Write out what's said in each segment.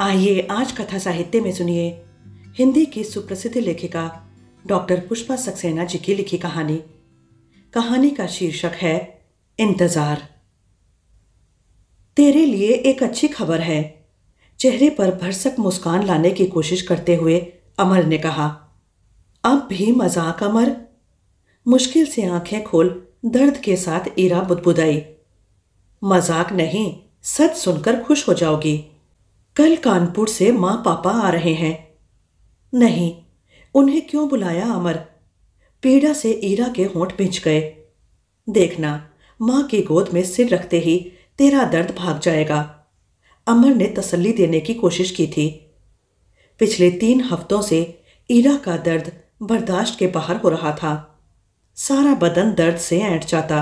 आइए आज कथा साहित्य में सुनिए हिंदी की सुप्रसिद्ध लेखिका डॉक्टर पुष्पा सक्सेना जी की लिखी कहानी कहानी का शीर्षक है इंतजार तेरे लिए एक अच्छी खबर है चेहरे पर भरसक मुस्कान लाने की कोशिश करते हुए अमर ने कहा अब भी मजाक अमर मुश्किल से आंखें खोल दर्द के साथ ईरा बुदबुदाई मजाक नहीं सच सुनकर खुश हो जाओगी कल कानपुर से माँ पापा आ रहे हैं नहीं उन्हें क्यों बुलाया अमर पीड़ा से ईरा के होंठ भिंच गए देखना माँ की गोद में सिर रखते ही तेरा दर्द भाग जाएगा अमर ने तसल्ली देने की कोशिश की थी पिछले तीन हफ्तों से ईरा का दर्द बर्दाश्त के बाहर हो रहा था सारा बदन दर्द से ऐंठ जाता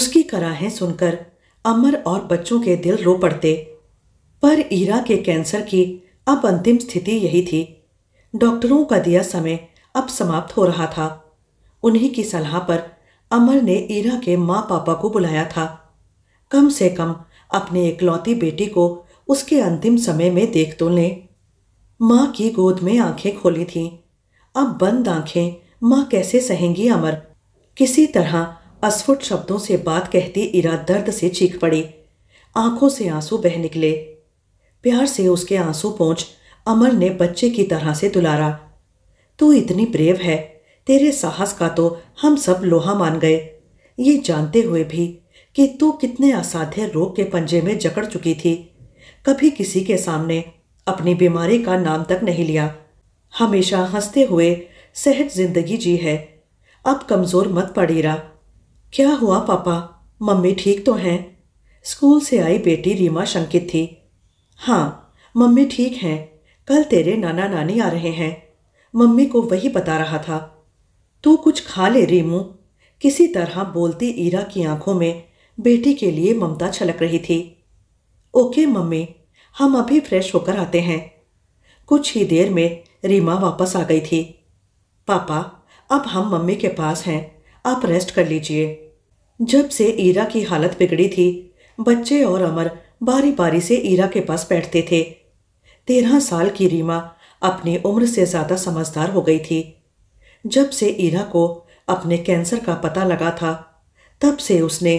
उसकी कराहें सुनकर अमर और बच्चों के दिल रो पड़ते पर ईरा के कैंसर की अब अंतिम स्थिति यही थी डॉक्टरों का दिया समय अब समाप्त हो रहा था उन्हीं की सलाह पर अमर ने ईरा के माँ पापा को बुलाया था कम से कम अपने इकलौती बेटी को उसके अंतिम समय में देख तो लें माँ की गोद में आंखें खोली थीं अब बंद आंखें माँ कैसे सहेंगी अमर किसी तरह अस्फुट शब्दों से बात कहती ईरा दर्द से चीख पड़ी आंखों से आंसू बह निकले प्यार से उसके आंसू पहुंच अमर ने बच्चे की तरह से दुलारा तू इतनी ब्रेव है तेरे साहस का तो हम सब लोहा मान गए ये जानते हुए भी कि तू कितने असाध्य रोग के पंजे में जकड़ चुकी थी कभी किसी के सामने अपनी बीमारी का नाम तक नहीं लिया हमेशा हंसते हुए सहज जिंदगी जी है अब कमज़ोर मत पड़ीरा क्या हुआ पापा मम्मी ठीक तो हैं स्कूल से आई बेटी रीमा शंकित थी हाँ मम्मी ठीक हैं कल तेरे नाना नानी आ रहे हैं मम्मी को वही बता रहा था तू कुछ खा ले रीमू किसी तरह बोलती ईरा की आंखों में बेटी के लिए ममता छलक रही थी ओके मम्मी हम अभी फ्रेश होकर आते हैं कुछ ही देर में रीमा वापस आ गई थी पापा अब हम मम्मी के पास हैं आप रेस्ट कर लीजिए जब से ईरा की हालत बिगड़ी थी बच्चे और अमर बारी बारी से ईरा के पास बैठते थे तेरह साल की रीमा अपनी उम्र से ज़्यादा समझदार हो गई थी जब से ईरा को अपने कैंसर का पता लगा था तब से उसने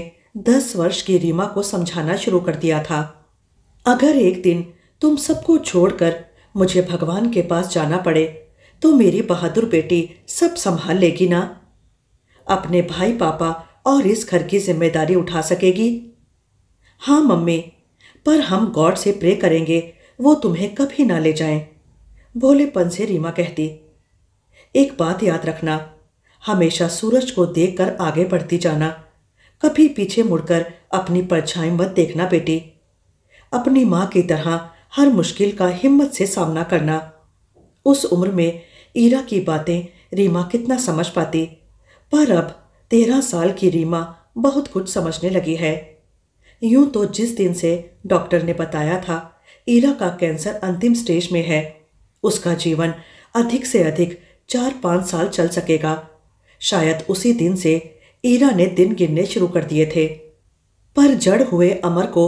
दस वर्ष की रीमा को समझाना शुरू कर दिया था अगर एक दिन तुम सबको छोड़कर मुझे भगवान के पास जाना पड़े तो मेरी बहादुर बेटी सब संभाल लेगी ना अपने भाई पापा और इस घर की जिम्मेदारी उठा सकेगी हाँ मम्मी पर हम गॉड से प्रे करेंगे वो तुम्हें कभी ना ले जाएं। भोलेपन से रीमा कहती एक बात याद रखना हमेशा सूरज को देखकर आगे बढ़ती जाना कभी पीछे मुड़कर अपनी परछाई मत देखना बेटी अपनी माँ की तरह हर मुश्किल का हिम्मत से सामना करना उस उम्र में ईरा की बातें रीमा कितना समझ पाती पर अब तेरह साल की रीमा बहुत कुछ समझने लगी है यूं तो जिस दिन से डॉक्टर ने बताया था ईला का कैंसर अंतिम स्टेज में है उसका जीवन अधिक से अधिक चार पाँच साल चल सकेगा शायद उसी दिन से ईरा ने दिन गिनने शुरू कर दिए थे पर जड़ हुए अमर को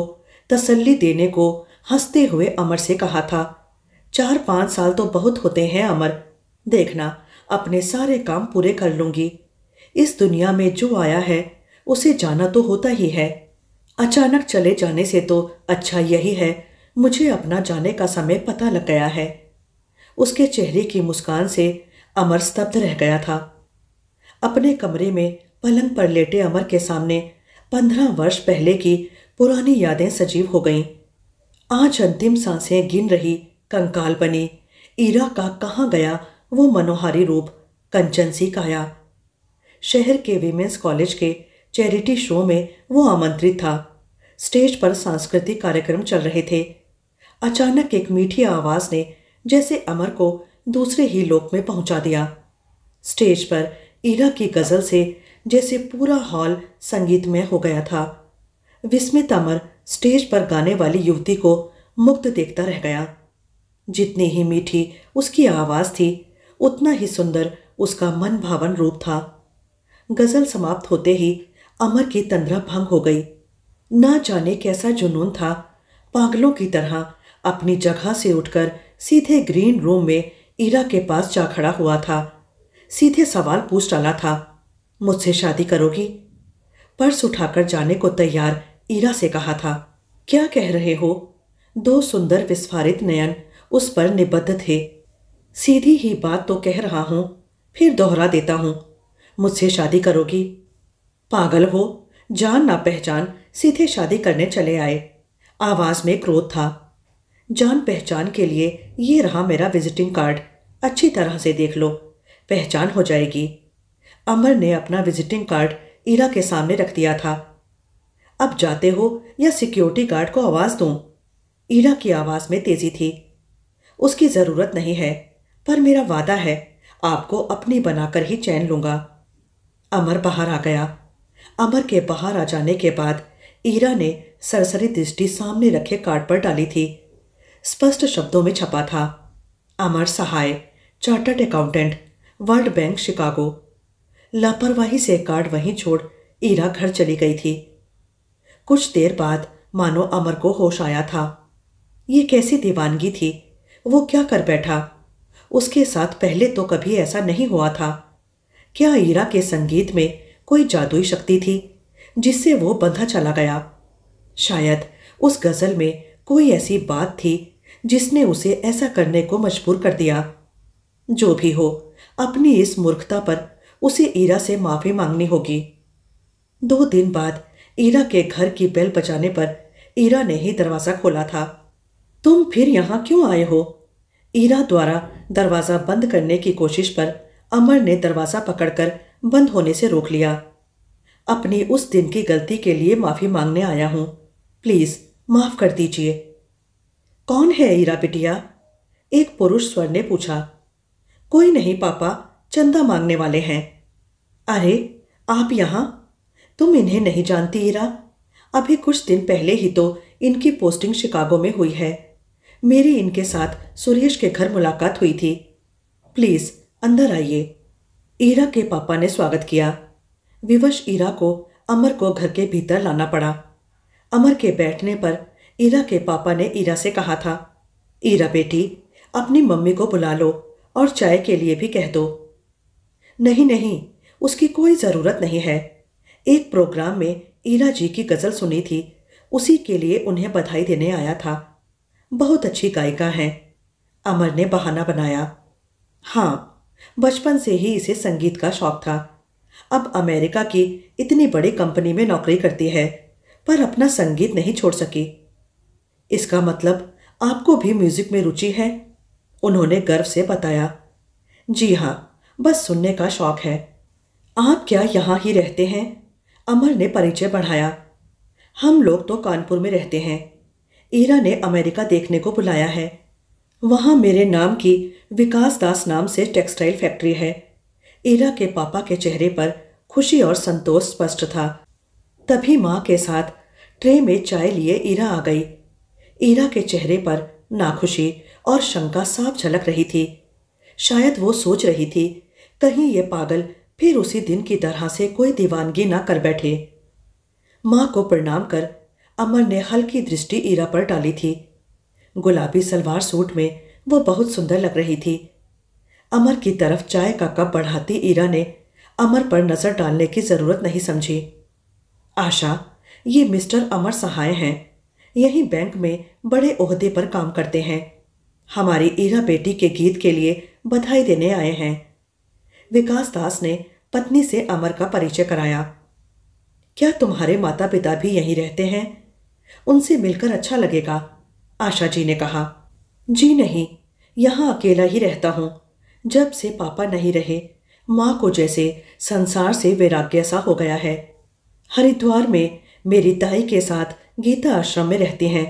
तसल्ली देने को हंसते हुए अमर से कहा था चार पाँच साल तो बहुत होते हैं अमर देखना अपने सारे काम पूरे कर लूँगी इस दुनिया में जो आया है उसे जाना तो होता ही है अचानक चले जाने से तो अच्छा यही है मुझे अपना जाने का समय पता लग गया है उसके चेहरे की मुस्कान से अमर स्तब्ध रह गया था अपने कमरे में पलंग पर लेटे अमर के सामने पंद्रह वर्ष पहले की पुरानी यादें सजीव हो गईं आज अंतिम सांसें गिन रही कंकाल बनी ईरा का कहाँ गया वो मनोहारी रूप कंचन सी काया शहर के वीमेंस कॉलेज के चैरिटी शो में वो आमंत्रित था स्टेज पर सांस्कृतिक कार्यक्रम चल रहे थे अचानक एक मीठी आवाज ने जैसे अमर को दूसरे ही लोक में पहुंचा दिया स्टेज पर ईरा की गजल से जैसे पूरा हॉल संगीतमय हो गया था विस्मित अमर स्टेज पर गाने वाली युवती को मुक्त देखता रह गया जितनी ही मीठी उसकी आवाज़ थी उतना ही सुंदर उसका मन भावन रूप था गज़ल समाप्त होते ही अमर की तंद्रा भंग हो गई ना जाने कैसा जुनून था पागलों की तरह अपनी जगह से उठकर सीधे ग्रीन रूम में ईरा के पास जा खड़ा हुआ था सीधे सवाल पूछ डाला था मुझसे शादी करोगी पर्स उठाकर जाने को तैयार ईरा से कहा था क्या कह रहे हो दो सुंदर विस्फारित नयन उस पर निबद्ध थे सीधी ही बात तो कह रहा हूं फिर दोहरा देता हूँ मुझसे शादी करोगी पागल हो जान ना पहचान सीधे शादी करने चले आए आवाज़ में क्रोध था जान पहचान के लिए ये रहा मेरा विजिटिंग कार्ड अच्छी तरह से देख लो पहचान हो जाएगी अमर ने अपना विजिटिंग कार्ड ईरा के सामने रख दिया था अब जाते हो या सिक्योरिटी गार्ड को आवाज़ दूं? ईरा की आवाज़ में तेज़ी थी उसकी ज़रूरत नहीं है पर मेरा वादा है आपको अपनी बनाकर ही चैन लूंगा अमर बाहर आ गया अमर के बाहर आ जाने के बाद ईरा ने सरसरी दृष्टि सामने रखे कार्ड पर डाली थी स्पष्ट शब्दों में छपा था Amar Sahay chartered accountant World Bank Chicago लापरवाही से कार्ड वहीं छोड़ ईरा घर चली गई थी कुछ देर बाद मानो अमर को होश आया था ये कैसी दीवानगी थी वो क्या कर बैठा उसके साथ पहले तो कभी ऐसा नहीं हुआ था क्या ईरा के संगीत में कोई जादुई शक्ति थी जिससे वो बंधा चला गया शायद उस गज़ल में कोई ऐसी बात थी जिसने उसे ऐसा करने को मजबूर कर दिया जो भी हो अपनी इस मूर्खता पर उसे ईरा से माफ़ी मांगनी होगी दो दिन बाद ईरा के घर की बेल बजाने पर ईरा ने ही दरवाज़ा खोला था तुम फिर यहाँ क्यों आए हो ईरा द्वारा दरवाज़ा बंद करने की कोशिश पर अमर ने दरवाज़ा पकड़कर बंद होने से रोक लिया अपनी उस दिन की गलती के लिए माफ़ी मांगने आया हूं प्लीज़ माफ़ कर दीजिए कौन है ईरा बिटिया एक पुरुष स्वर ने पूछा कोई नहीं पापा चंदा मांगने वाले हैं अरे आप यहां तुम इन्हें नहीं जानती ईरा अभी कुछ दिन पहले ही तो इनकी पोस्टिंग शिकागो में हुई है मेरी इनके साथ सुरेश के घर मुलाकात हुई थी प्लीज़ अंदर आइए ईरा के पापा ने स्वागत किया विवश ईरा को अमर को घर के भीतर लाना पड़ा अमर के बैठने पर ईरा के पापा ने ईरा से कहा था ईरा बेटी अपनी मम्मी को बुला लो और चाय के लिए भी कह दो नहीं नहीं उसकी कोई ज़रूरत नहीं है एक प्रोग्राम में ईरा जी की गज़ल सुनी थी उसी के लिए उन्हें बधाई देने आया था बहुत अच्छी गायिका हैं अमर ने बहाना बनाया हाँ बचपन से ही इसे संगीत का शौक था अब अमेरिका की इतनी बड़ी कंपनी में नौकरी करती है पर अपना संगीत नहीं छोड़ सकी इसका मतलब आपको भी म्यूजिक में रुचि है उन्होंने गर्व से बताया जी हाँ बस सुनने का शौक है आप क्या यहाँ ही रहते हैं अमर ने परिचय बढ़ाया हम लोग तो कानपुर में रहते हैं ईरा ने अमेरिका देखने को बुलाया है वहाँ मेरे नाम की विकास दास नाम से टेक्सटाइल फैक्ट्री है ईरा के पापा के चेहरे पर खुशी और संतोष स्पष्ट था तभी माँ के साथ ट्रे में चाय लिए ईरा आ गई ईरा के चेहरे पर नाखुशी और शंका साफ झलक रही थी शायद वो सोच रही थी कहीं ये पागल फिर उसी दिन की तरह से कोई दीवानगी ना कर बैठे माँ को प्रणाम कर अमर ने हल्की दृष्टि ईरा पर डाली थी गुलाबी सलवार सूट में वो बहुत सुंदर लग रही थी अमर की तरफ चाय का कप बढ़ाती ईरा ने अमर पर नजर डालने की जरूरत नहीं समझी आशा ये मिस्टर अमर सहाय हैं यही बैंक में बड़े ओहदे पर काम करते हैं हमारी ईरा बेटी के गीत के लिए बधाई देने आए हैं विकास दास ने पत्नी से अमर का परिचय कराया क्या तुम्हारे माता पिता भी यहीं रहते हैं उनसे मिलकर अच्छा लगेगा आशा जी ने कहा जी नहीं यहां अकेला ही रहता हूं जब से पापा नहीं रहे माँ को जैसे संसार से वैराग्य सा हो गया है हरिद्वार में मेरी ताई के साथ गीता आश्रम में रहती हैं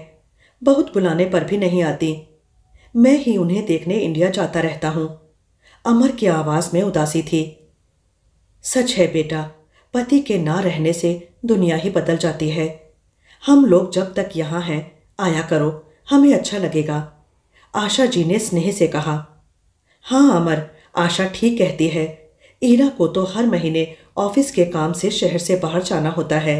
बहुत बुलाने पर भी नहीं आती मैं ही उन्हें देखने इंडिया जाता रहता हूँ अमर की आवाज़ में उदासी थी सच है बेटा पति के ना रहने से दुनिया ही बदल जाती है हम लोग जब तक यहाँ हैं आया करो हमें अच्छा लगेगा आशा जी ने स्नेह से कहा हाँ अमर आशा ठीक कहती है ईरा को तो हर महीने ऑफिस के काम से शहर से बाहर जाना होता है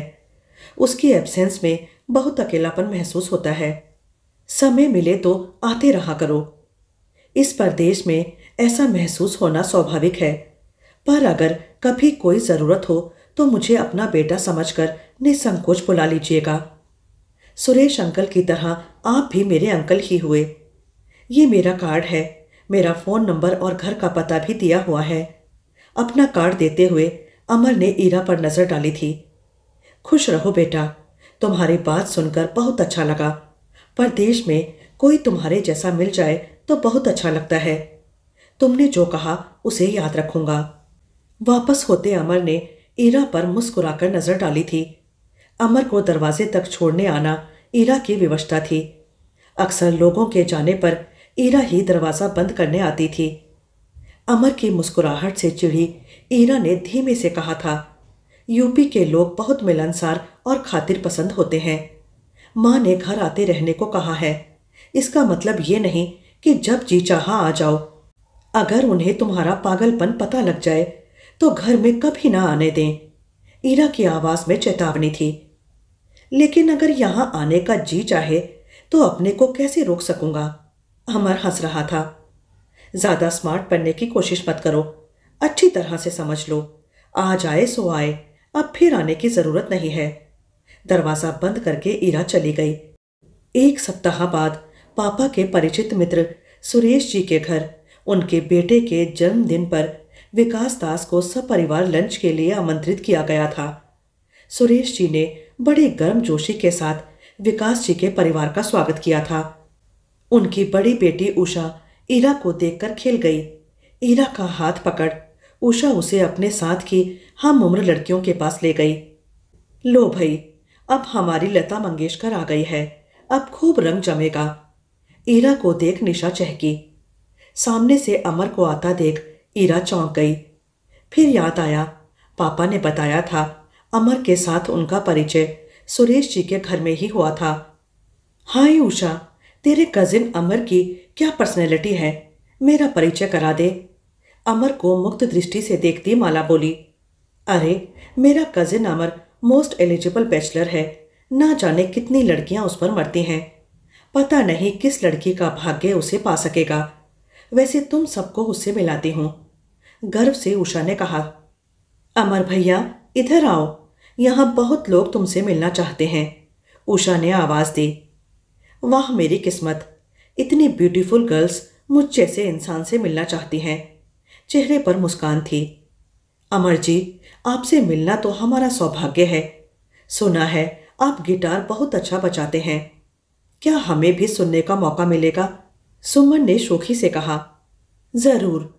उसकी एब्सेंस में बहुत अकेलापन महसूस होता है समय मिले तो आते रहा करो इस परदेश में ऐसा महसूस होना स्वाभाविक है पर अगर कभी कोई ज़रूरत हो तो मुझे अपना बेटा समझकर निसंकोच बुला लीजिएगा सुरेश अंकल की तरह आप भी मेरे अंकल ही हुए ये मेरा कार्ड है मेरा फ़ोन नंबर और घर का पता भी दिया हुआ है अपना कार्ड देते हुए अमर ने ईरा पर नज़र डाली थी खुश रहो बेटा तुम्हारी बात सुनकर बहुत अच्छा लगा पर देश में कोई तुम्हारे जैसा मिल जाए तो बहुत अच्छा लगता है तुमने जो कहा उसे याद रखूंगा वापस होते अमर ने ईरा पर मुस्कुराकर नज़र डाली थी अमर को दरवाजे तक छोड़ने आना ईरा की व्यवस्था थी अक्सर लोगों के जाने पर ईरा ही दरवाज़ा बंद करने आती थी अमर की मुस्कुराहट से चिढ़ी ईरा ने धीमे से कहा था यूपी के लोग बहुत मिलनसार और खातिर पसंद होते हैं माँ ने घर आते रहने को कहा है इसका मतलब ये नहीं कि जब जी चाहा आ जाओ अगर उन्हें तुम्हारा पागलपन पता लग जाए तो घर में कभी ना आने दें ईरा की आवाज़ में चेतावनी थी लेकिन अगर यहाँ आने का जी चाहे तो अपने को कैसे रोक सकूंगा अमर हंस रहा था ज़्यादा स्मार्ट बनने की कोशिश मत करो अच्छी तरह से समझ लो आज आए सो आए अब फिर आने की ज़रूरत नहीं है दरवाज़ा बंद करके ईरा चली गई एक सप्ताह बाद पापा के परिचित मित्र सुरेश जी के घर उनके बेटे के जन्मदिन पर विकास दास को सपरिवार लंच के लिए आमंत्रित किया गया था सुरेश जी ने बड़े गर्म जोशी के साथ विकास जी के परिवार का स्वागत किया था उनकी बड़ी बेटी उषा ईरा को देखकर खिल गई ईरा का हाथ पकड़ उषा उसे अपने साथ की हम उम्र लड़कियों के पास ले गई लो भाई अब हमारी लता मंगेशकर आ गई है अब खूब रंग जमेगा ईरा को देख निशा चहकी सामने से अमर को आता देख ईरा चौंक गई फिर याद आया पापा ने बताया था अमर के साथ उनका परिचय सुरेश जी के घर में ही हुआ था हाय उषा तेरे कजिन अमर की क्या पर्सनैलिटी है मेरा परिचय करा दे अमर को मुक्त दृष्टि से देखती माला बोली अरे मेरा cousin Amar most eligible bachelor है ना जाने कितनी लड़कियां उस पर मरती हैं पता नहीं किस लड़की का भाग्य उसे पा सकेगा वैसे तुम सबको उससे मिलाती हूँ गर्व से उषा ने कहा अमर भैया इधर आओ यहाँ बहुत लोग तुमसे मिलना चाहते हैं उषा ने आवाज़ दी वाह मेरी किस्मत इतनी ब्यूटीफुल गर्ल्स मुझ जैसे इंसान से मिलना चाहती हैं चेहरे पर मुस्कान थी अमर जी आपसे मिलना तो हमारा सौभाग्य है सुना है आप गिटार बहुत अच्छा बजाते हैं क्या हमें भी सुनने का मौका मिलेगा सुमन ने शोखी से कहा ज़रूर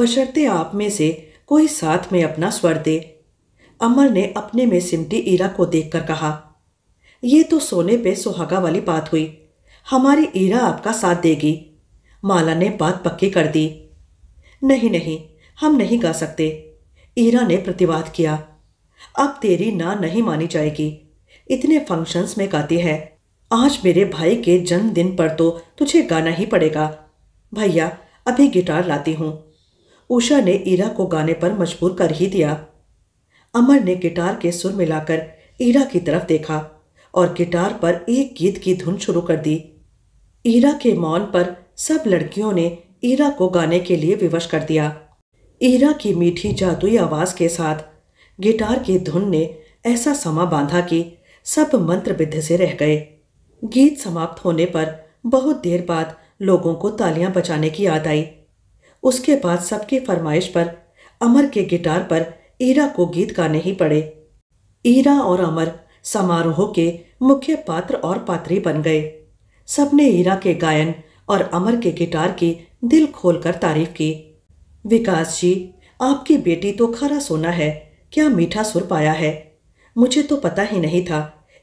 बशर्ते आप में से कोई साथ में अपना स्वर दे अमर ने अपने में सिमटी ईरा को देखकर कहा यह तो सोने पे सुहागा वाली बात हुई हमारी ईरा आपका साथ देगी माला ने बात पक्की कर दी नहीं नहीं हम नहीं गा सकते ईरा ने प्रतिवाद किया अब तेरी ना नहीं मानी जाएगी इतने फंक्शंस में गाती है आज मेरे भाई के जन्मदिन पर तो तुझे गाना ही पड़ेगा भैया अभी गिटार लाती हूँ उषा ने ईरा को गाने पर मजबूर कर ही दिया अमर ने गिटार के सुर मिलाकर ईरा की तरफ देखा और गिटार पर एक गीत की धुन शुरू कर दी ईरा के मौन पर सब लड़कियों ने ईरा को गाने के लिए विवश कर दिया ईरा की मीठी जादुई आवाज के साथ गिटार की धुन ने ऐसा समा बांधा कि सब मंत्र मंत्रविद्ध से रह गए गीत समाप्त होने पर बहुत देर बाद लोगों को तालियां बचाने की याद आई उसके बाद सबकी फरमाइश पर अमर के गिटार पर ईरा को गीत गाने ही पड़े ईरा और अमर समारोह के मुख्य पात्र और पात्री बन गए सबने हीरा के गायन और अमर के गिटार की दिल खोलकर तारीफ की विकास जी आपकी बेटी तो खरा सोना है क्या मीठा सुर पाया है मुझे तो पता ही नहीं था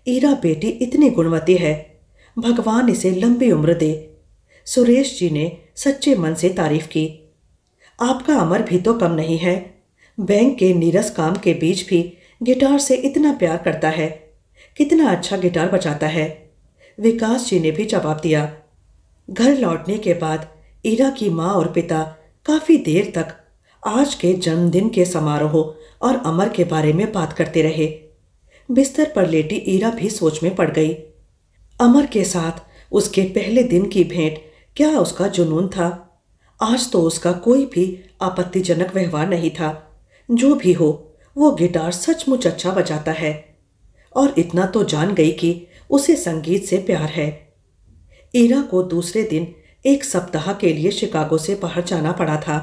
ईरा बेटी इतनी गुणवती है भगवान इसे लंबी उम्र दे सुरेश जी ने सच्चे मन से तारीफ की आपका अमर भी तो कम नहीं है बैंक के नीरस काम के बीच भी गिटार से इतना प्यार करता है कितना अच्छा गिटार बजाता है विकास जी ने भी जवाब दिया घर लौटने के बाद ईरा की माँ और पिता काफी देर तक आज के जन्मदिन के समारोह और अमर के बारे में बात करते रहे बिस्तर पर लेटी ईरा भी सोच में पड़ गई अमर के साथ उसके पहले दिन की भेंट क्या उसका जुनून था आज तो उसका कोई भी आपत्तिजनक व्यवहार नहीं था जो भी हो वो गिटार सचमुच अच्छा बजाता है और इतना तो जान गई कि उसे संगीत से प्यार है ईरा को दूसरे दिन एक सप्ताह के लिए शिकागो से बाहर जाना पड़ा था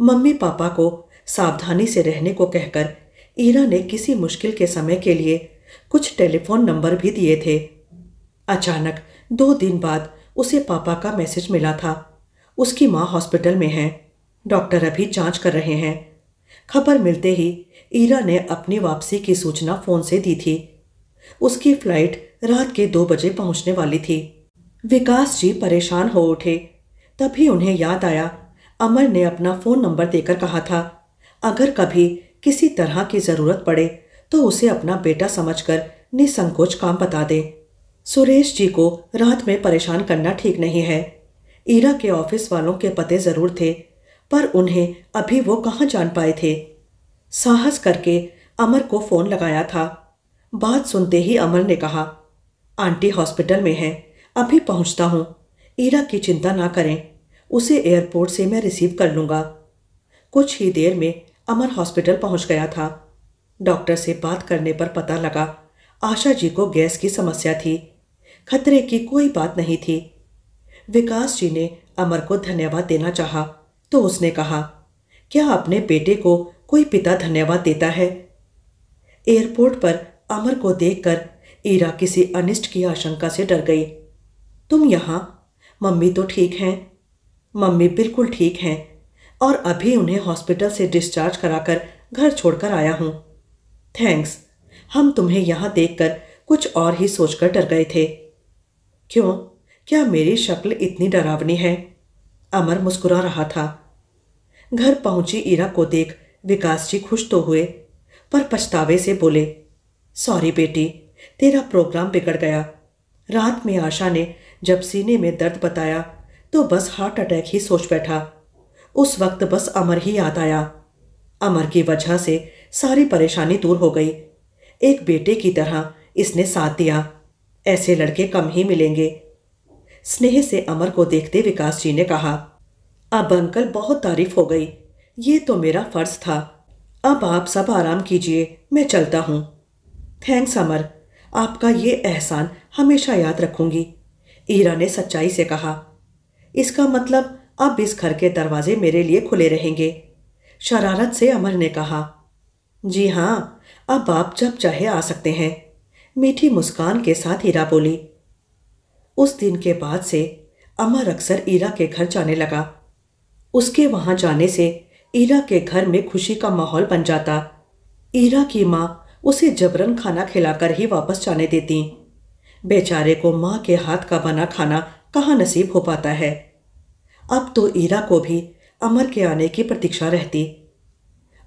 मम्मी पापा को सावधानी से रहने को कहकर ईरा ने किसी मुश्किल के समय के लिए कुछ टेलीफोन नंबर भी दिए थे अचानक दो दिन बाद उसे पापा का मैसेज मिला था उसकी माँ हॉस्पिटल में है डॉक्टर अभी जांच कर रहे हैं खबर मिलते ही ईरा ने अपनी वापसी की सूचना फ़ोन से दी थी उसकी फ्लाइट रात के दो बजे पहुंचने वाली थी विकास जी परेशान हो उठे तभी उन्हें याद आया अमर ने अपना फ़ोन नंबर देकर कहा था अगर कभी किसी तरह की ज़रूरत पड़े तो उसे अपना बेटा समझकर निसंकोच काम बता दे सुरेश जी को रात में परेशान करना ठीक नहीं है ईरा के ऑफिस वालों के पते ज़रूर थे पर उन्हें अभी वो कहाँ जान पाए थे साहस करके अमर को फ़ोन लगाया था बात सुनते ही अमर ने कहा आंटी हॉस्पिटल में हैं अभी पहुंचता हूं ईरा की चिंता ना करें उसे एयरपोर्ट से मैं रिसीव कर लूँगा कुछ ही देर में अमर हॉस्पिटल पहुंच गया था डॉक्टर से बात करने पर पता लगा आशा जी को गैस की समस्या थी खतरे की कोई बात नहीं थी विकास जी ने अमर को धन्यवाद देना चाहा तो उसने कहा क्या अपने बेटे को कोई पिता धन्यवाद देता है एयरपोर्ट पर अमर को देखकर ईरा किसी अनिष्ट की आशंका से डर गई तुम यहाँ मम्मी तो ठीक हैं मम्मी बिल्कुल ठीक हैं और अभी उन्हें हॉस्पिटल से डिस्चार्ज कराकर घर छोड़कर आया हूँ थैंक्स हम तुम्हें यहाँ देखकर कुछ और ही सोचकर डर गए थे क्यों क्या मेरी शक्ल इतनी डरावनी है अमर मुस्कुरा रहा था घर पहुंची ईरा को देख विकास जी खुश तो हुए पर पछतावे से बोले सॉरी बेटी तेरा प्रोग्राम बिगड़ गया रात में आशा ने जब सीने में दर्द बताया तो बस हार्ट अटैक ही सोच बैठा उस वक्त बस अमर ही याद आया अमर की वजह से सारी परेशानी दूर हो गई एक बेटे की तरह इसने साथ दिया ऐसे लड़के कम ही मिलेंगे स्नेह से अमर को देखते विकास जी ने कहा अब अंकल बहुत तारीफ हो गई ये तो मेरा फर्ज था अब आप सब आराम कीजिए मैं चलता हूँ थैंक्स अमर आपका ये एहसान हमेशा याद रखूंगी ईरा ने सच्चाई से कहा इसका मतलब अब इस घर के दरवाजे मेरे लिए खुले रहेंगे शरारत से अमर ने कहा जी हाँ अब आप जब चाहे आ सकते हैं मीठी मुस्कान के साथ हीरा बोली उस दिन के बाद से अमर अक्सर ईरा के घर जाने लगा उसके वहां जाने से ईरा के घर में खुशी का माहौल बन जाता ईरा की माँ उसे जबरन खाना खिलाकर ही वापस जाने देती बेचारे को माँ के हाथ का बना खाना कहाँ नसीब हो पाता है अब तो ईरा को भी अमर के आने की प्रतीक्षा रहती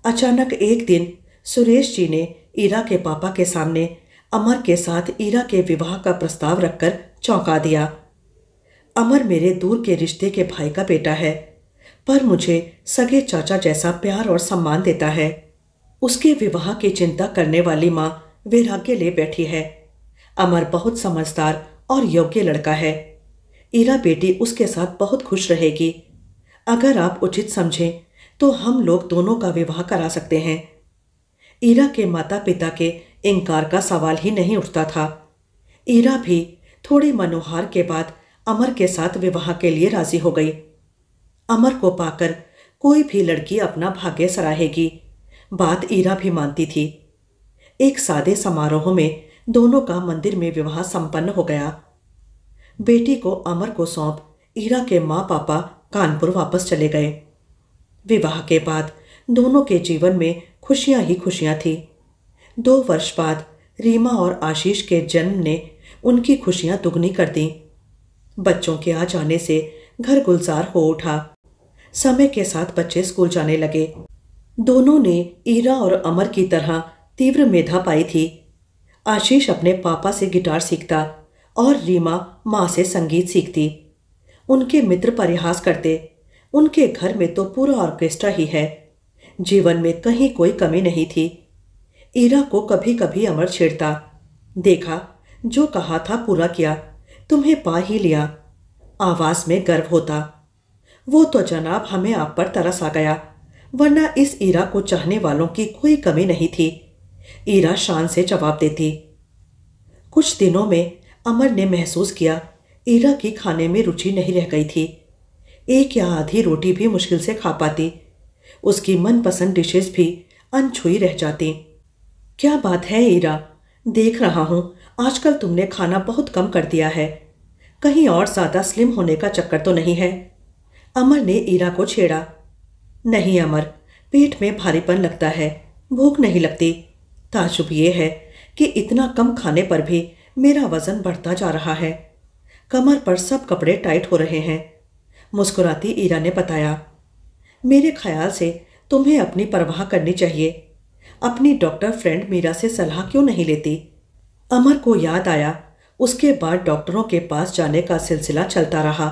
अचानक एक दिन सुरेश जी ने ईरा के पापा के सामने अमर के साथ ईरा के विवाह का प्रस्ताव रखकर चौंका दिया अमर मेरे दूर के रिश्ते के भाई का बेटा है पर मुझे सगे चाचा जैसा प्यार और सम्मान देता है उसके विवाह की चिंता करने वाली माँ वैराग्य ले बैठी है अमर बहुत समझदार और योग्य लड़का है ईरा बेटी उसके साथ बहुत खुश रहेगी अगर आप उचित समझें तो हम लोग दोनों का विवाह करा सकते हैं ईरा के माता पिता के इनकार का सवाल ही नहीं उठता था ईरा भी थोड़ी मनोहार के बाद अमर के साथ विवाह के लिए राजी हो गई अमर को पाकर कोई भी लड़की अपना भाग्य सराहेगी बात ईरा भी मानती थी एक सादे समारोह में दोनों का मंदिर में विवाह संपन्न हो गया बेटी को अमर को सौंप ईरा के माँ पापा कानपुर वापस चले गए विवाह के बाद दोनों के जीवन में खुशियां ही खुशियां थी दो वर्ष बाद रीमा और आशीष के जन्म ने उनकी खुशियाँ दुगनी कर दी बच्चों के आ जाने से घर गुलजार हो उठा समय के साथ बच्चे स्कूल जाने लगे दोनों ने ईरा और अमर की तरह तीव्र मेधा पाई थी आशीष अपने पापा से गिटार सीखता और रीमा माँ से संगीत सीखती उनके मित्र परिहास करते उनके घर में तो पूरा ऑर्केस्ट्रा ही है जीवन में कहीं कोई कमी नहीं थी ईरा को कभी कभी अमर छेड़ता देखा जो कहा था पूरा किया तुम्हें पा ही लिया आवाज में गर्व होता वो तो जनाब हमें आप पर तरस आ गया वरना इस ईरा को चाहने वालों की कोई कमी नहीं थी ईरा शान से जवाब देती कुछ दिनों में अमर ने महसूस किया ईरा की खाने में रुचि नहीं रह गई थी एक या आधी रोटी भी मुश्किल से खा पाती उसकी मनपसंद डिशेस भी अनछुई रह जाती क्या बात है ईरा देख रहा हूँ आजकल तुमने खाना बहुत कम कर दिया है कहीं और ज़्यादा स्लिम होने का चक्कर तो नहीं है अमर ने ईरा को छेड़ा नहीं अमर पेट में भारीपन लगता है भूख नहीं लगती ताजुब ये है कि इतना कम खाने पर भी मेरा वज़न बढ़ता जा रहा है कमर पर सब कपड़े टाइट हो रहे हैं मुस्कुराती ईरा ने बताया मेरे ख्याल से तुम्हें अपनी परवाह करनी चाहिए अपनी डॉक्टर फ्रेंड मीरा से सलाह क्यों नहीं लेती अमर को याद आया उसके बाद डॉक्टरों के पास जाने का सिलसिला चलता रहा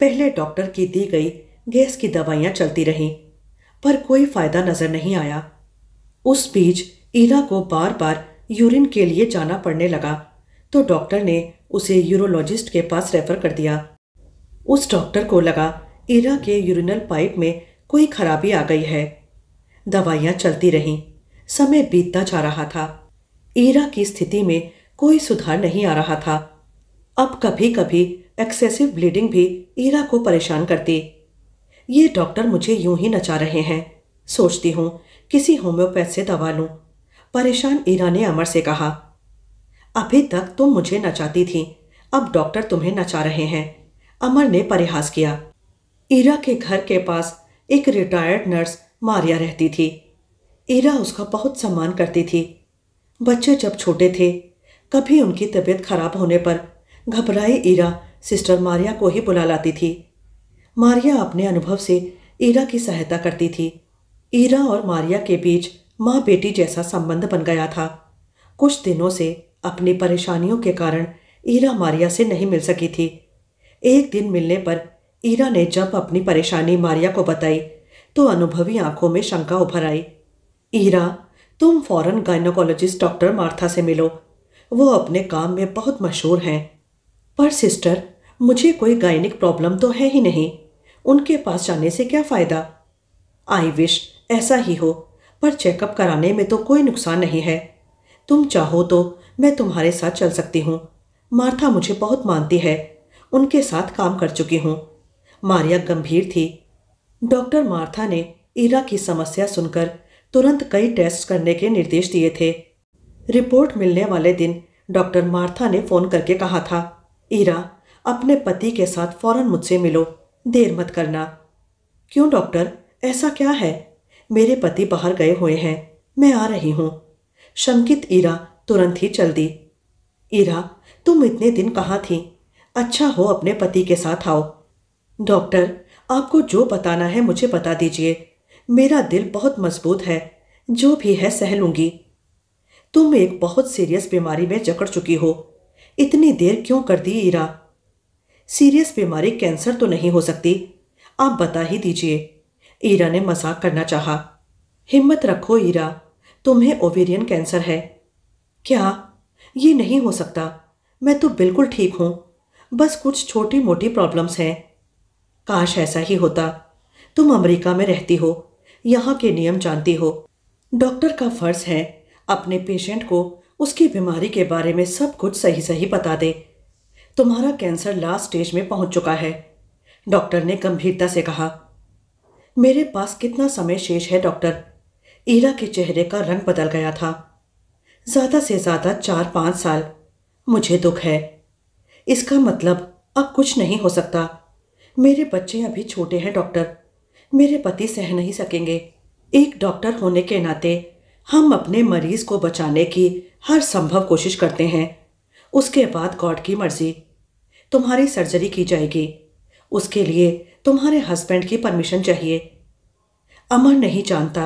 पहले डॉक्टर की दी गई गैस की दवाइयाँ चलती रहीं पर कोई फायदा नजर नहीं आया उस बीच ईरा को बार बार यूरिन के लिए जाना पड़ने लगा तो डॉक्टर ने उसे यूरोलॉजिस्ट के पास रेफर कर दिया उस डॉक्टर को लगा ईरा के यूरिनल पाइप में कोई खराबी आ गई है दवाइयाँ चलती रहीं समय बीतता जा रहा था ईरा की स्थिति में कोई सुधार नहीं आ रहा था अब कभी कभी एक्सेसिव ब्लीडिंग भी ईरा को परेशान करती ये डॉक्टर मुझे यूं ही नचा रहे हैं सोचती हूँ किसी होम्योपैथ से दवा लूँ परेशान ईरा ने अमर से कहा अभी तक तुम मुझे नचाती थी अब डॉक्टर तुम्हें नचा रहे हैं अमर ने परिहास किया ईरा के घर के पास एक रिटायर्ड नर्स मारिया रहती थी ईरा उसका बहुत सम्मान करती थी बच्चे जब छोटे थे कभी उनकी तबीयत खराब होने पर घबराई ईरा सिस्टर मारिया को ही बुला लाती थी मारिया अपने अनुभव से ईरा की सहायता करती थी ईरा और मारिया के बीच माँ बेटी जैसा संबंध बन गया था कुछ दिनों से अपनी परेशानियों के कारण ईरा मारिया से नहीं मिल सकी थी एक दिन मिलने पर ईरा ने जब अपनी परेशानी मारिया को बताई तो अनुभवी आंखों में शंका उभर आई ईरा तुम फौरन गायनोकोलॉजिस्ट डॉक्टर मार्था से मिलो वो अपने काम में बहुत मशहूर हैं पर सिस्टर मुझे कोई गायनिक प्रॉब्लम तो है ही नहीं उनके पास जाने से क्या फ़ायदा आई विश ऐसा ही हो पर चेकअप कराने में तो कोई नुकसान नहीं है तुम चाहो तो मैं तुम्हारे साथ चल सकती हूँ मार्था मुझे बहुत मानती है उनके साथ काम कर चुकी हूँ मारिया गंभीर थी डॉक्टर मार्था ने ईरा की समस्या सुनकर तुरंत कई टेस्ट करने के निर्देश दिए थे रिपोर्ट मिलने वाले दिन डॉक्टर मार्था ने फ़ोन करके कहा था ईरा अपने पति के साथ फ़ौरन मुझसे मिलो देर मत करना क्यों डॉक्टर ऐसा क्या है मेरे पति बाहर गए हुए हैं मैं आ रही हूं शंकित ईरा तुरंत ही चल दी ईरा तुम इतने दिन कहाँ थी अच्छा हो अपने पति के साथ आओ डॉक्टर आपको जो बताना है मुझे बता दीजिए मेरा दिल बहुत मजबूत है जो भी है सह लूंगी तुम एक बहुत सीरियस बीमारी में जकड़ चुकी हो इतनी देर क्यों कर दी ईरा सीरियस बीमारी कैंसर तो नहीं हो सकती आप बता ही दीजिए ईरा ने मजाक करना चाहा हिम्मत रखो ईरा तुम्हें ओवेरियन कैंसर है क्या ये नहीं हो सकता मैं तो बिल्कुल ठीक हूँ बस कुछ छोटी मोटी प्रॉब्लम्स हैं काश ऐसा ही होता तुम अमेरिका में रहती हो यहाँ के नियम जानती हो डॉक्टर का फर्ज है अपने पेशेंट को उसकी बीमारी के बारे में सब कुछ सही सही बता दे तुम्हारा कैंसर लास्ट स्टेज में पहुंच चुका है डॉक्टर ने गंभीरता से कहा मेरे पास कितना समय शेष है डॉक्टर ईरा के चेहरे का रंग बदल गया था ज़्यादा से ज़्यादा चार पाँच साल मुझे दुख है इसका मतलब अब कुछ नहीं हो सकता मेरे बच्चे अभी छोटे हैं डॉक्टर मेरे पति सह नहीं सकेंगे एक डॉक्टर होने के नाते हम अपने मरीज को बचाने की हर संभव कोशिश करते हैं उसके बाद गॉड की मर्जी तुम्हारी सर्जरी की जाएगी उसके लिए तुम्हारे हस्बैंड की परमिशन चाहिए अमर नहीं जानता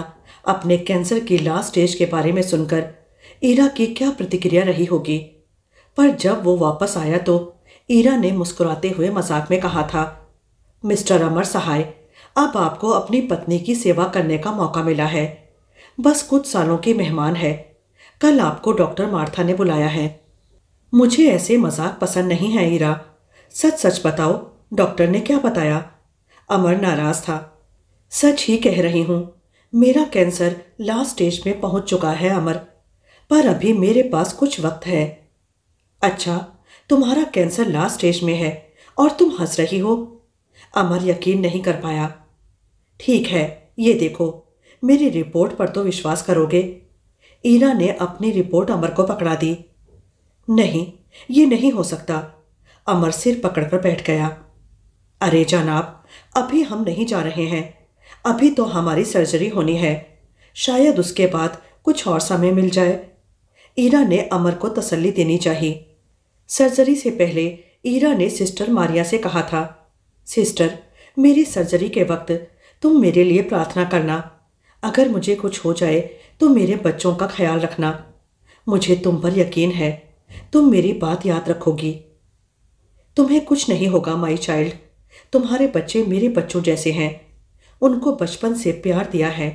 अपने कैंसर की लास्ट स्टेज के बारे में सुनकर ईरा की क्या प्रतिक्रिया रही होगी पर जब वो वापस आया तो ईरा ने मुस्कुराते हुए मजाक में कहा था मिस्टर अमर सहाय अब आपको अपनी पत्नी की सेवा करने का मौका मिला है बस कुछ सालों के मेहमान है कल आपको डॉक्टर मार्था ने बुलाया है मुझे ऐसे मजाक पसंद नहीं है ईरा सच सच बताओ डॉक्टर ने क्या बताया अमर नाराज था सच ही कह रही हूँ मेरा कैंसर लास्ट स्टेज में पहुँच चुका है अमर पर अभी मेरे पास कुछ वक्त है अच्छा तुम्हारा कैंसर लास्ट स्टेज में है और तुम हंस रही हो अमर यकीन नहीं कर पाया ठीक है ये देखो मेरी रिपोर्ट पर तो विश्वास करोगे ईरा ने अपनी रिपोर्ट अमर को पकड़ा दी नहीं ये नहीं हो सकता अमर सिर पकड़कर बैठ गया अरे जनाब अभी हम नहीं जा रहे हैं अभी तो हमारी सर्जरी होनी है शायद उसके बाद कुछ और समय मिल जाए ईरा ने अमर को तसल्ली देनी चाहिए सर्जरी से पहले ईरा ने सिस्टर मारिया से कहा था सिस्टर मेरी सर्जरी के वक्त तुम मेरे लिए प्रार्थना करना अगर मुझे कुछ हो जाए तो मेरे बच्चों का ख्याल रखना मुझे तुम पर यकीन है तुम मेरी बात याद रखोगी तुम्हें कुछ नहीं होगा माई चाइल्ड तुम्हारे बच्चे मेरे बच्चों जैसे हैं उनको बचपन से प्यार दिया है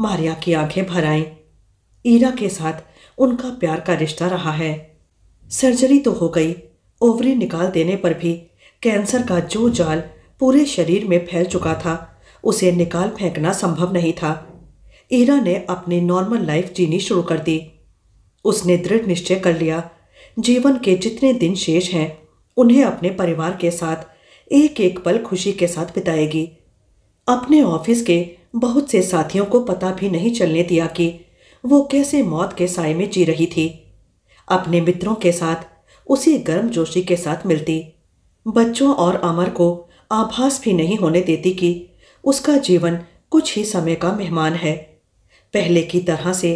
मारिया की आंखें भर आई ईरा के साथ उनका प्यार का रिश्ता रहा है सर्जरी तो हो गई ओवरी निकाल देने पर भी कैंसर का जो जाल पूरे शरीर में फैल चुका था उसे निकाल फेंकना संभव नहीं था ईरा ने अपनी नॉर्मल लाइफ जीनी शुरू कर दी उसने दृढ़ निश्चय कर लिया जीवन के जितने दिन शेष हैं उन्हें अपने परिवार के साथ एक एक पल खुशी के साथ बिताएगी अपने ऑफिस के बहुत से साथियों को पता भी नहीं चलने दिया कि वो कैसे मौत के साय में जी रही थी अपने मित्रों के साथ उसी गर्म जोशी के साथ मिलती बच्चों और अमर को आभास भी नहीं होने देती कि उसका जीवन कुछ ही समय का मेहमान है पहले की तरह से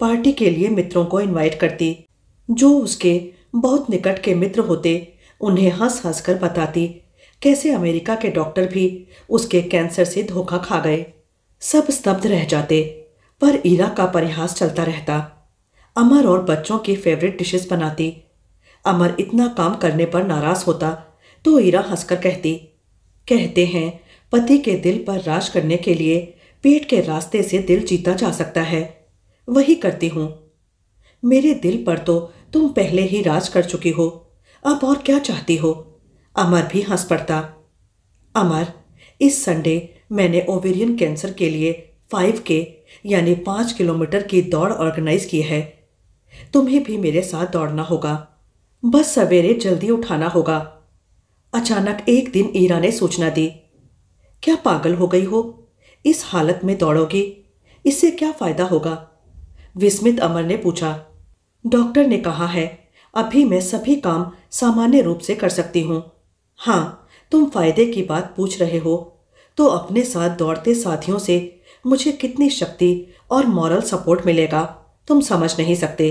पार्टी के लिए मित्रों को इनवाइट करती जो उसके बहुत निकट के मित्र होते उन्हें हंस हंस कर बताती कैसे अमेरिका के डॉक्टर भी उसके कैंसर से धोखा खा गए सब स्तब्ध रह जाते पर ईरा का परिहास चलता रहता अमर और बच्चों की फेवरेट डिशेस बनाती अमर इतना काम करने पर नाराज होता तो ईरा हंसकर कहती कहते हैं पति के दिल पर राज करने के लिए पेट के रास्ते से दिल जीता जा सकता है वही करती हूँ मेरे दिल पर तो तुम पहले ही राज कर चुकी हो अब और क्या चाहती हो अमर भी हंस पड़ता अमर इस संडे मैंने ओवेरियन कैंसर के लिए फाइव के यानी पाँच किलोमीटर की दौड़ ऑर्गेनाइज की है तुम्हें भी मेरे साथ दौड़ना होगा बस सवेरे जल्दी उठाना होगा अचानक एक दिन ईरा ने सूचना दी क्या पागल हो गई हो इस हालत में दौड़ोगी इससे क्या फ़ायदा होगा विस्मित अमर ने पूछा डॉक्टर ने कहा है अभी मैं सभी काम सामान्य रूप से कर सकती हूँ हाँ तुम फायदे की बात पूछ रहे हो तो अपने साथ दौड़ते साथियों से मुझे कितनी शक्ति और मॉरल सपोर्ट मिलेगा तुम समझ नहीं सकते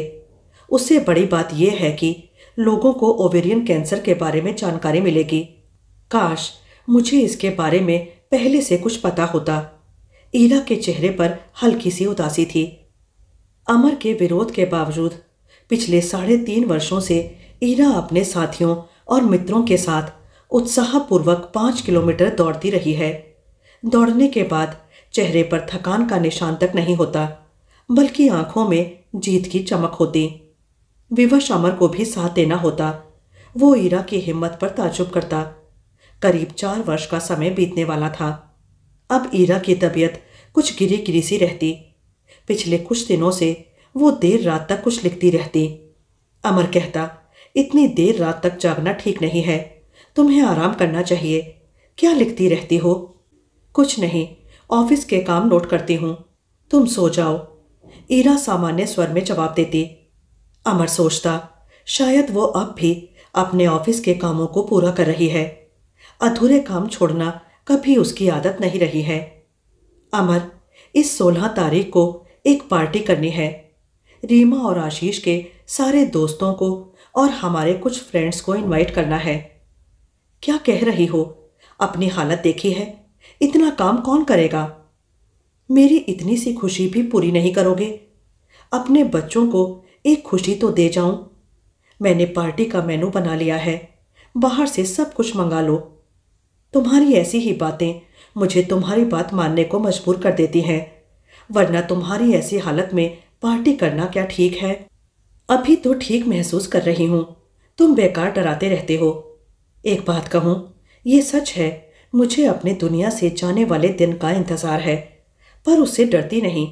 उससे बड़ी बात यह है कि लोगों को ओवेरियन कैंसर के बारे में जानकारी मिलेगी काश मुझे इसके बारे में पहले से कुछ पता होता ईरा के चेहरे पर हल्की सी उदासी थी अमर के विरोध के बावजूद पिछले साढ़े तीन वर्षों से ईरा अपने साथियों और मित्रों के साथ उत्साहपूर्वक पाँच किलोमीटर दौड़ती रही है दौड़ने के बाद चेहरे पर थकान का निशान तक नहीं होता बल्कि आंखों में जीत की चमक होती विवश अमर को भी साथ देना होता वो ईरा की हिम्मत पर ताजुब करता करीब चार वर्ष का समय बीतने वाला था अब ईरा की तबीयत कुछ गिरी गिरी सी रहती पिछले कुछ दिनों से वो देर रात तक कुछ लिखती रहती अमर कहता इतनी देर रात तक जागना ठीक नहीं है तुम्हें आराम करना चाहिए क्या लिखती रहती हो कुछ नहीं ऑफिस के काम नोट करती हूँ तुम सो जाओ ईरा सामान्य स्वर में जवाब देती अमर सोचता शायद वो अब भी अपने ऑफिस के कामों को पूरा कर रही है अधूरे काम छोड़ना कभी उसकी आदत नहीं रही है अमर इस सोलह तारीख को एक पार्टी करनी है रीमा और आशीष के सारे दोस्तों को और हमारे कुछ फ्रेंड्स को इनवाइट करना है क्या कह रही हो अपनी हालत देखी है इतना काम कौन करेगा मेरी इतनी सी खुशी भी पूरी नहीं करोगे अपने बच्चों को एक खुशी तो दे जाऊं मैंने पार्टी का मेनू बना लिया है बाहर से सब कुछ मंगा लो तुम्हारी ऐसी ही बातें मुझे तुम्हारी बात मानने को मजबूर कर देती हैं वरना तुम्हारी ऐसी हालत में पार्टी करना क्या ठीक है अभी तो ठीक महसूस कर रही हूँ तुम बेकार डराते रहते हो एक बात कहूँ ये सच है मुझे अपने दुनिया से जाने वाले दिन का इंतज़ार है पर उससे डरती नहीं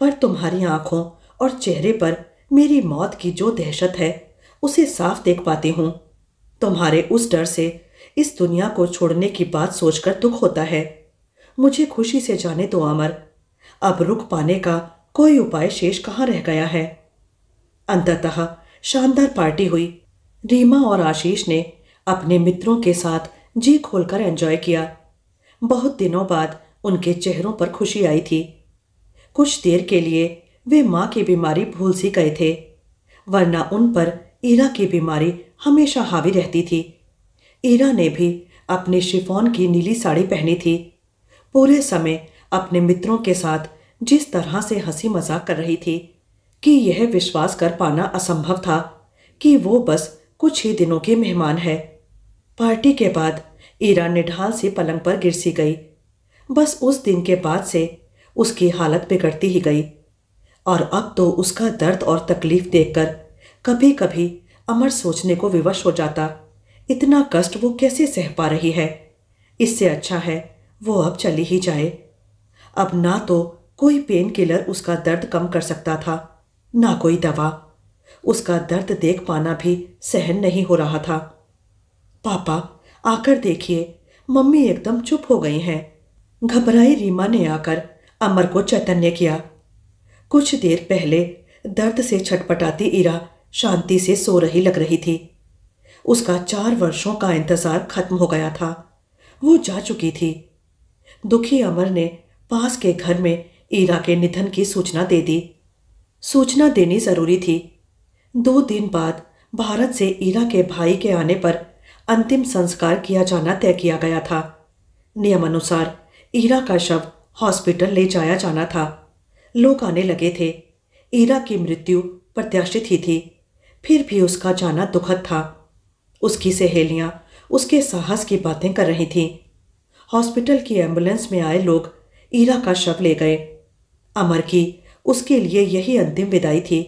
पर तुम्हारी आंखों और चेहरे पर मेरी मौत की जो दहशत है उसे साफ देख पाती हूँ तुम्हारे उस डर से इस दुनिया को छोड़ने की बात सोचकर दुख होता है मुझे खुशी से जाने दो अमर अब रुक पाने का कोई उपाय शेष कहाँ रह गया है अंततः शानदार पार्टी हुई रीमा और आशीष ने अपने मित्रों के साथ जी खोलकर एंजॉय किया बहुत दिनों बाद उनके चेहरों पर खुशी आई थी कुछ देर के लिए वे माँ की बीमारी भूल सी गए थे वरना उन पर ईरा की बीमारी हमेशा हावी रहती थी ईरा ने भी अपने शिफॉन की नीली साड़ी पहनी थी पूरे समय अपने मित्रों के साथ जिस तरह से हंसी मजाक कर रही थी कि यह विश्वास कर पाना असंभव था कि वो बस कुछ ही दिनों के मेहमान है पार्टी के बाद ईरा निढाल से पलंग पर गिर सी गई बस उस दिन के बाद से उसकी हालत बिगड़ती ही गई और अब तो उसका दर्द और तकलीफ देखकर कभी कभी अमर सोचने को विवश हो जाता इतना कष्ट वो कैसे सह पा रही है इससे अच्छा है वो अब चली ही जाए अब ना तो कोई पेन किलर उसका दर्द कम कर सकता था ना कोई दवा उसका दर्द देख पाना भी सहन नहीं हो रहा था पापा आकर देखिए मम्मी एकदम चुप हो गई हैं घबराई रीमा ने आकर अमर को चैतन्य किया कुछ देर पहले दर्द से छटपटाती इरा शांति से सो रही लग रही थी उसका चार वर्षों का इंतज़ार खत्म हो गया था वो जा चुकी थी दुखी अमर ने पास के घर में ईरा के निधन की सूचना दे दी सूचना देनी जरूरी थी दो दिन बाद भारत से ईरा के भाई के आने पर अंतिम संस्कार किया जाना तय किया गया था नियमानुसार ईरा का शव हॉस्पिटल ले जाया जाना था लोग आने लगे थे ईरा की मृत्यु प्रत्याशित ही थी फिर भी उसका जाना दुखद था उसकी सहेलियां उसके साहस की बातें कर रही थीं हॉस्पिटल की एम्बुलेंस में आए लोग ईरा का शव ले गए अमर की उसके लिए यही अंतिम विदाई थी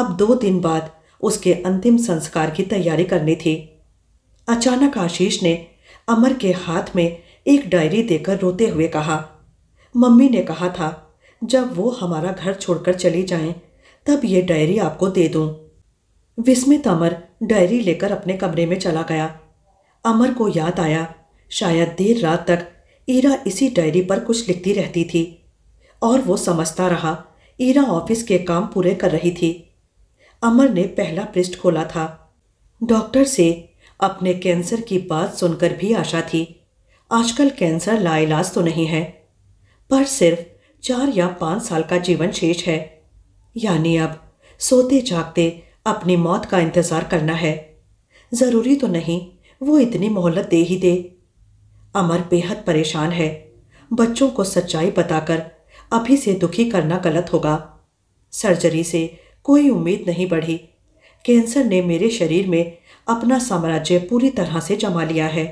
अब दो दिन बाद उसके अंतिम संस्कार की तैयारी करनी थी अचानक आशीष ने अमर के हाथ में एक डायरी देकर रोते हुए कहा मम्मी ने कहा था जब वो हमारा घर छोड़कर चली जाएं, तब ये डायरी आपको दे दूं। विस्मित अमर डायरी लेकर अपने कमरे में चला गया अमर को याद आया शायद देर रात तक ईरा इसी डायरी पर कुछ लिखती रहती थी और वो समझता रहा ईरा ऑफिस के काम पूरे कर रही थी अमर ने पहला पृष्ठ खोला था डॉक्टर से अपने कैंसर की बात सुनकर भी आशा थी आजकल कैंसर लाइलाज तो नहीं है पर सिर्फ चार या पाँच साल का जीवन शेष है यानी अब सोते जागते अपनी मौत का इंतज़ार करना है ज़रूरी तो नहीं वो इतनी मोहलत दे ही दे अमर बेहद परेशान है बच्चों को सच्चाई बताकर अभी से दुखी करना गलत होगा सर्जरी से कोई उम्मीद नहीं बढ़ी कैंसर ने मेरे शरीर में अपना साम्राज्य पूरी तरह से जमा लिया है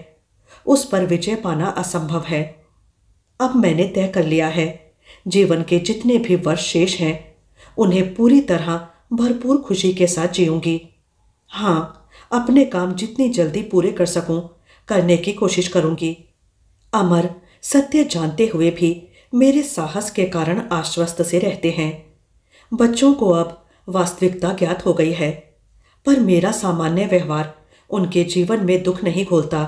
उस पर विजय पाना असंभव है अब मैंने तय कर लिया है जीवन के जितने भी वर्ष शेष हैं उन्हें पूरी तरह भरपूर खुशी के साथ जीऊंगी हाँ अपने काम जितनी जल्दी पूरे कर सकूं करने की कोशिश करूंगी अमर सत्य जानते हुए भी मेरे साहस के कारण आश्वस्त से रहते हैं बच्चों को अब वास्तविकता ज्ञात हो गई है पर मेरा सामान्य व्यवहार उनके जीवन में दुख नहीं घोलता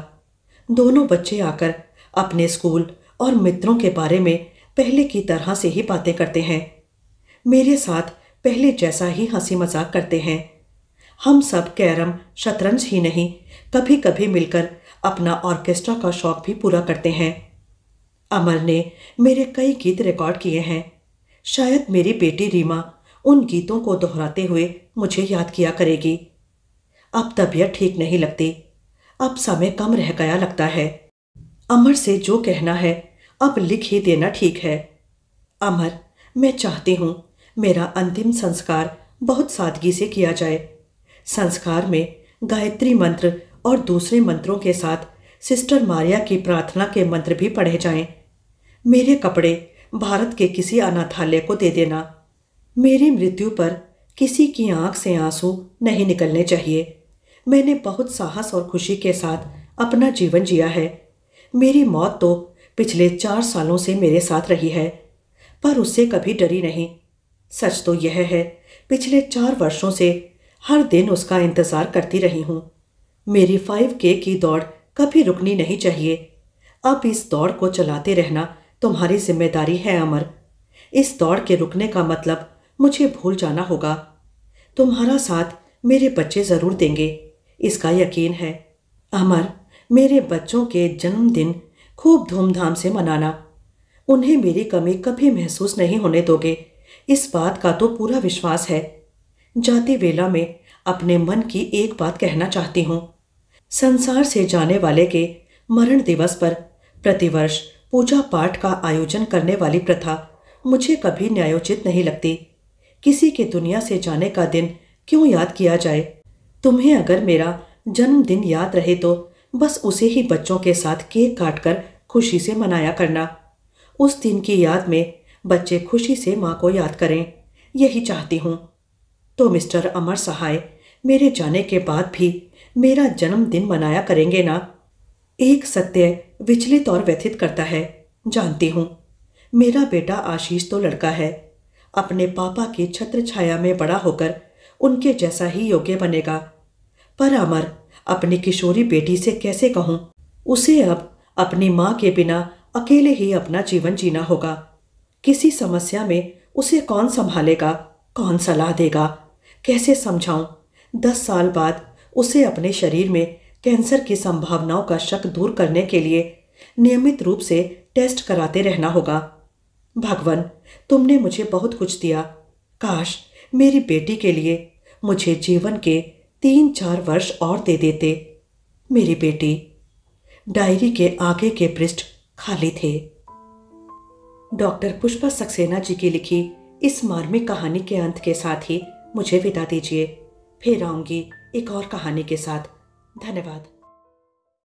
दोनों बच्चे आकर अपने स्कूल और मित्रों के बारे में पहले की तरह से ही बातें करते हैं मेरे साथ पहले जैसा ही हंसी मजाक करते हैं हम सब कैरम शतरंज ही नहीं कभी कभी मिलकर अपना ऑर्केस्ट्रा का शौक भी पूरा करते हैं अमर ने मेरे कई गीत रिकॉर्ड किए हैं शायद मेरी बेटी रीमा उन गीतों को दोहराते हुए मुझे याद किया करेगी अब तबीयत ठीक नहीं लगती अब समय कम रह गया लगता है अमर से जो कहना है अब लिख ही देना ठीक है अमर मैं चाहती हूँ मेरा अंतिम संस्कार बहुत सादगी से किया जाए संस्कार में गायत्री मंत्र और दूसरे मंत्रों के साथ सिस्टर मारिया की प्रार्थना के मंत्र भी पढ़े जाएं। मेरे कपड़े भारत के किसी अनाथालय को दे देना मेरी मृत्यु पर किसी की आंख से आंसू नहीं निकलने चाहिए मैंने बहुत साहस और खुशी के साथ अपना जीवन जिया है मेरी मौत तो पिछले चार सालों से मेरे साथ रही है पर उससे कभी डरी नहीं सच तो यह है पिछले चार वर्षों से हर दिन उसका इंतज़ार करती रही हूँ मेरी फाइव के की दौड़ कभी रुकनी नहीं चाहिए अब इस दौड़ को चलाते रहना तुम्हारी जिम्मेदारी है अमर इस दौड़ के रुकने का मतलब मुझे भूल जाना होगा तुम्हारा साथ मेरे बच्चे ज़रूर देंगे इसका यकीन है अमर मेरे बच्चों के जन्मदिन खूब धूमधाम से मनाना उन्हें मेरी कमी कभी महसूस नहीं होने दोगे इस बात का तो पूरा विश्वास है जाति वेला में अपने मन की एक बात कहना चाहती हूँ संसार से जाने वाले के मरण दिवस पर प्रतिवर्ष पूजा पाठ का आयोजन करने वाली प्रथा मुझे कभी न्यायोचित नहीं लगती किसी के दुनिया से जाने का दिन क्यों याद किया जाए तुम्हें अगर मेरा जन्मदिन याद रहे तो बस उसे ही बच्चों के साथ केक काट कर खुशी से मनाया करना उस दिन की याद में बच्चे खुशी से माँ को याद करें यही चाहती हूँ तो मिस्टर अमर सहाय मेरे जाने के बाद भी मेरा जन्मदिन मनाया करेंगे ना एक सत्य विचलित और व्यथित करता है जानती हूँ मेरा बेटा आशीष तो लड़का है अपने पापा की छत्र छाया में बड़ा होकर उनके जैसा ही योग्य बनेगा पर अमर अपनी किशोरी बेटी से कैसे कहूँ उसे अब अपनी माँ के बिना अकेले ही अपना जीवन जीना होगा किसी समस्या में उसे कौन संभालेगा कौन सलाह देगा कैसे समझाऊं दस साल बाद उसे अपने शरीर में कैंसर की संभावनाओं का शक दूर करने के लिए नियमित रूप से टेस्ट कराते रहना होगा भगवान तुमने मुझे बहुत कुछ दिया काश मेरी बेटी के लिए मुझे जीवन के तीन चार वर्ष और दे देते मेरी बेटी डायरी के आगे के पृष्ठ खाली थे डॉक्टर पुष्पा सक्सेना जी की लिखी इस मार्मिक कहानी के अंत के साथ ही मुझे विदा दीजिए फिर आऊंगी एक और कहानी के साथ धन्यवाद